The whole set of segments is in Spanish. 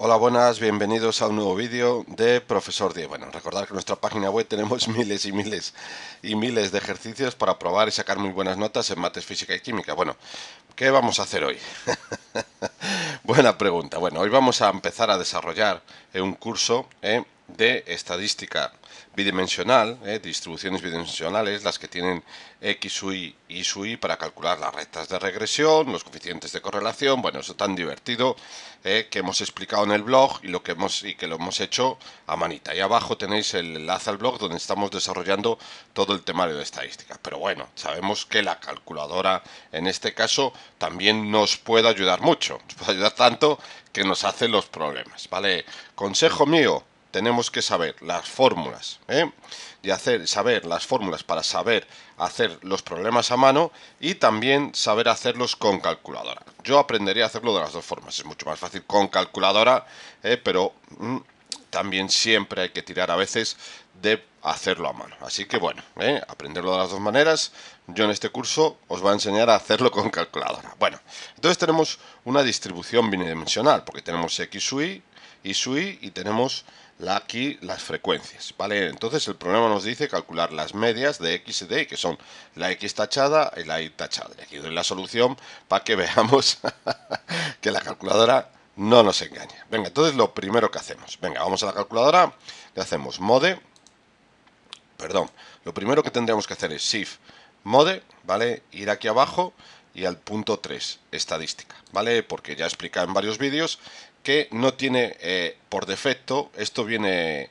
Hola, buenas, bienvenidos a un nuevo vídeo de Profesor Diego. Bueno, recordar que en nuestra página web tenemos miles y miles y miles de ejercicios para probar y sacar muy buenas notas en mates, física y química. Bueno, ¿qué vamos a hacer hoy? Buena pregunta. Bueno, hoy vamos a empezar a desarrollar eh, un curso. Eh, de estadística bidimensional, eh, distribuciones bidimensionales, las que tienen X, y y y para calcular las rectas de regresión, los coeficientes de correlación, bueno, eso tan divertido eh, que hemos explicado en el blog y lo que hemos y que lo hemos hecho a manita. Ahí abajo tenéis el enlace al blog donde estamos desarrollando todo el temario de estadística. Pero bueno, sabemos que la calculadora en este caso también nos puede ayudar mucho, nos puede ayudar tanto que nos hace los problemas, ¿vale? Consejo mío, tenemos que saber las fórmulas y ¿eh? hacer saber las fórmulas para saber hacer los problemas a mano y también saber hacerlos con calculadora. Yo aprendería a hacerlo de las dos formas. Es mucho más fácil con calculadora, ¿eh? pero mm, también siempre hay que tirar a veces de hacerlo a mano. Así que bueno, ¿eh? aprenderlo de las dos maneras. Yo en este curso os va a enseñar a hacerlo con calculadora. Bueno, entonces tenemos una distribución bidimensional, porque tenemos x y, y y, tenemos la, aquí las frecuencias, ¿vale? Entonces el problema nos dice calcular las medias de x y de y, que son la x tachada y la y tachada. Y aquí doy la solución para que veamos que la calculadora no nos engaña. Venga, entonces lo primero que hacemos. Venga, vamos a la calculadora, le hacemos mode. Perdón, lo primero que tendríamos que hacer es shift mode, ¿vale? Ir aquí abajo y al punto 3, estadística, ¿vale? Porque ya he explicado en varios vídeos que no tiene eh, por defecto, esto viene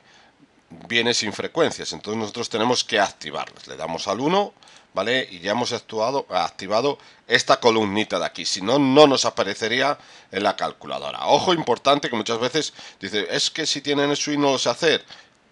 viene sin frecuencias, entonces nosotros tenemos que activarlas. Le damos al 1, ¿vale? Y ya hemos actuado, activado esta columnita de aquí, si no, no nos aparecería en la calculadora. Ojo importante que muchas veces dice, es que si tienen eso y no lo sé hacer,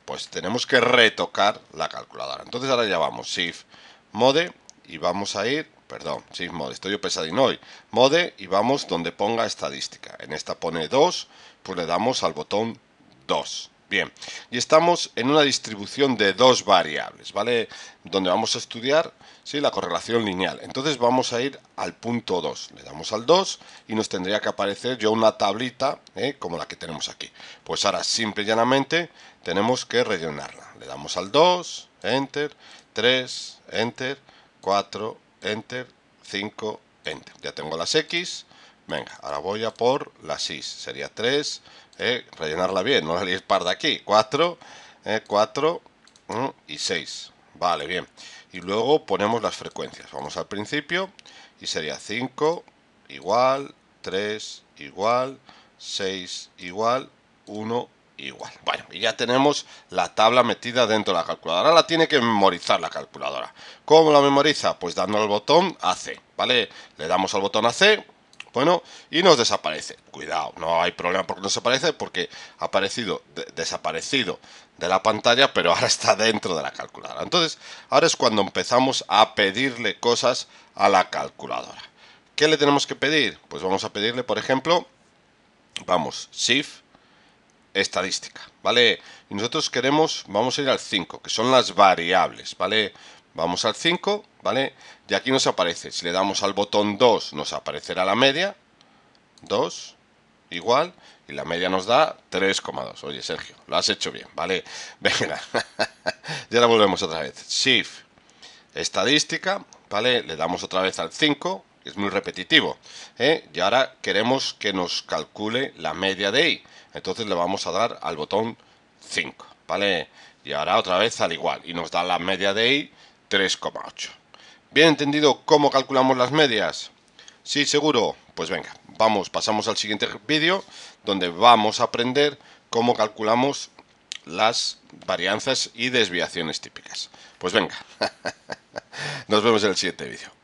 pues tenemos que retocar la calculadora. Entonces ahora ya vamos, shift, mode, y vamos a ir, perdón, shift, mode, estoy yo hoy, mode, y vamos donde ponga estadística. En esta pone 2, pues le damos al botón 2. Bien, y estamos en una distribución de dos variables, ¿vale? Donde vamos a estudiar ¿sí? la correlación lineal. Entonces vamos a ir al punto 2. Le damos al 2 y nos tendría que aparecer yo una tablita ¿eh? como la que tenemos aquí. Pues ahora, simple y llanamente, tenemos que rellenarla. Le damos al 2, Enter, 3, Enter, 4, Enter, 5, Enter. Ya tengo las X, Venga, ahora voy a por la 6. Sería 3. Eh, rellenarla bien, no la par de aquí. 4, 4 eh, mm, y 6. Vale, bien. Y luego ponemos las frecuencias. Vamos al principio y sería 5 igual, 3 igual, 6 igual, 1 igual. Bueno, y ya tenemos la tabla metida dentro de la calculadora. Ahora la tiene que memorizar la calculadora. ¿Cómo la memoriza? Pues dándole al botón AC, ¿vale? Le damos al botón AC, bueno, y nos desaparece. Cuidado, no hay problema porque nos desaparece, porque ha aparecido, desaparecido de la pantalla, pero ahora está dentro de la calculadora. Entonces, ahora es cuando empezamos a pedirle cosas a la calculadora. ¿Qué le tenemos que pedir? Pues vamos a pedirle, por ejemplo, vamos, Shift, estadística, ¿vale? Y nosotros queremos, vamos a ir al 5, que son las variables, ¿vale? vamos al 5, ¿vale? Y aquí nos aparece, si le damos al botón 2 nos aparecerá la media, 2, igual, y la media nos da 3,2. Oye, Sergio, lo has hecho bien, ¿vale? Venga, ya la volvemos otra vez. Shift, estadística, ¿vale? Le damos otra vez al 5, es muy repetitivo. ¿eh? Y ahora queremos que nos calcule la media de I. Entonces le vamos a dar al botón 5, ¿vale? Y ahora otra vez al igual, y nos da la media de I 3,8. ¿Bien entendido cómo calculamos las medias? Sí, seguro. Pues venga, vamos, pasamos al siguiente vídeo donde vamos a aprender cómo calculamos las varianzas y desviaciones típicas. Pues venga, nos vemos en el siguiente vídeo.